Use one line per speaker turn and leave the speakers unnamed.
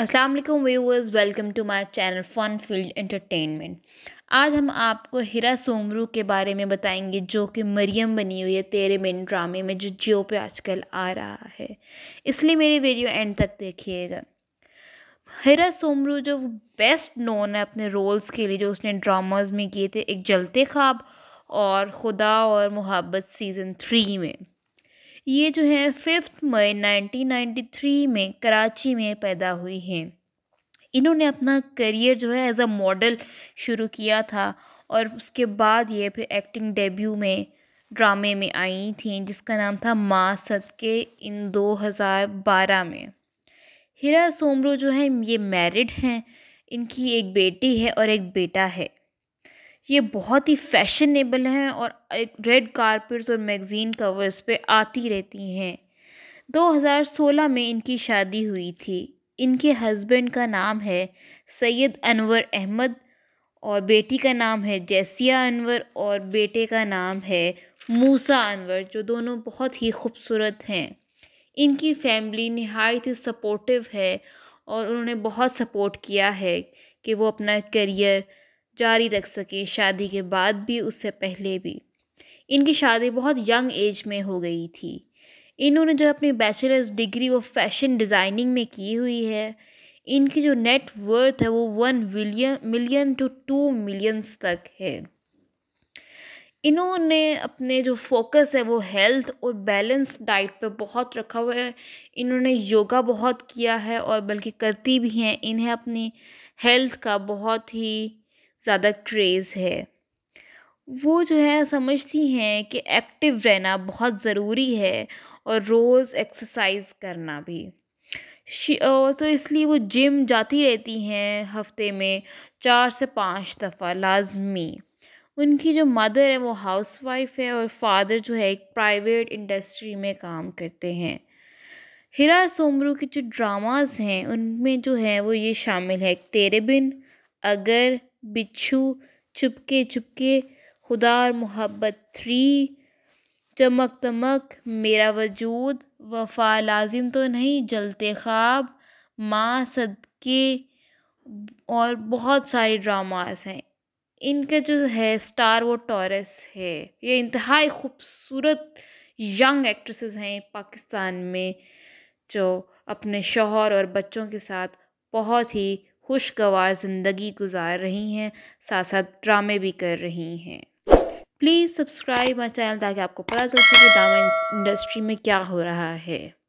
Aslam viewers welcome to my channel Fun Field Entertainment आज हम आपको हिरा सोमरू के बारे में बताएंगे जो कि मरियम बनी हुई है तेरे मेन ड्रामे में जो जियो पे आजकल आ रहा है इसलिए मेरी वीडियो एंड तक देखिएगा हिरा सोमरू जो बेस्ट नोन है अपने रोल्स के लिए जो उसने ड्रामाज में किए थे एक जलते ख्वाब और खुदा और मोहब्बत सीज़न थ्री में ये जो है फिफ्थ मई 1993 में कराची में पैदा हुई हैं इन्होंने अपना करियर जो है एज अ मॉडल शुरू किया था और उसके बाद ये फिर एक्टिंग डेब्यू में ड्रामे में आई थी जिसका नाम था माँ सदके इन 2012 में हिरा सोमरू जो है ये मैरिड हैं इनकी एक बेटी है और एक बेटा है ये बहुत ही फैशनेबल हैं और एक रेड कारपेट्स और मैगज़ीन कवर्स पे आती रहती हैं 2016 में इनकी शादी हुई थी इनके हस्बैंड का नाम है सैयद अनवर अहमद और बेटी का नाम है जैसिया अनवर और बेटे का नाम है मूसा अनवर जो दोनों बहुत ही खूबसूरत हैं इनकी फैमिली नहायत ही सपोर्टिव है और उन्होंने बहुत सपोर्ट किया है कि वो अपना करियर जारी रख सके शादी के बाद भी उससे पहले भी इनकी शादी बहुत यंग एज में हो गई थी इन्होंने जो अपनी बैचलर्स डिग्री वो फैशन डिज़ाइनिंग में की हुई है इनकी जो नेट वर्थ है वो one million million to two millions तक है इन्होंने अपने जो फोकस है वो हेल्थ और बैलेंस डाइट पे बहुत रखा हुआ है इन्होंने योगा बहुत किया है और बल्कि करती भी हैं इन्हें अपनी हेल्थ का बहुत ही ज़्यादा क्रेज़ है वो जो है समझती हैं कि एक्टिव रहना बहुत ज़रूरी है और रोज़ एक्सरसाइज करना भी तो इसलिए वो जिम जाती रहती हैं हफ्ते में चार से पाँच दफ़ा लाजमी उनकी जो मदर है वो हाउस वाइफ है और फादर जो है एक प्राइवेट इंडस्ट्री में काम करते हैं हिरा सोमरू के जो ड्रामास हैं उनमें जो है वो ये शामिल है तेरे बिन अगर बिच्छू चुपके चुपके खुदा मोहब्बत थ्री चमक तमक मेरा वजूद वफ़ा लाज़िम तो नहीं जलते ख़्वाब माँ सदके और बहुत सारे ड्रामास हैं इनका जो है स्टार वो टॉरस है ये इंतहाई ख़ूबसूरत यंग एक्ट्रेसेस हैं पाकिस्तान में जो अपने शोहर और बच्चों के साथ बहुत ही खुशगवार ज़िंदगी गुजार रही हैं साथ साथ ड्रामे भी कर रही हैं प्लीज़ सब्सक्राइब माई चैनल ताकि आपको पता चल सके ड्रामा इंडस्ट्री में क्या हो रहा है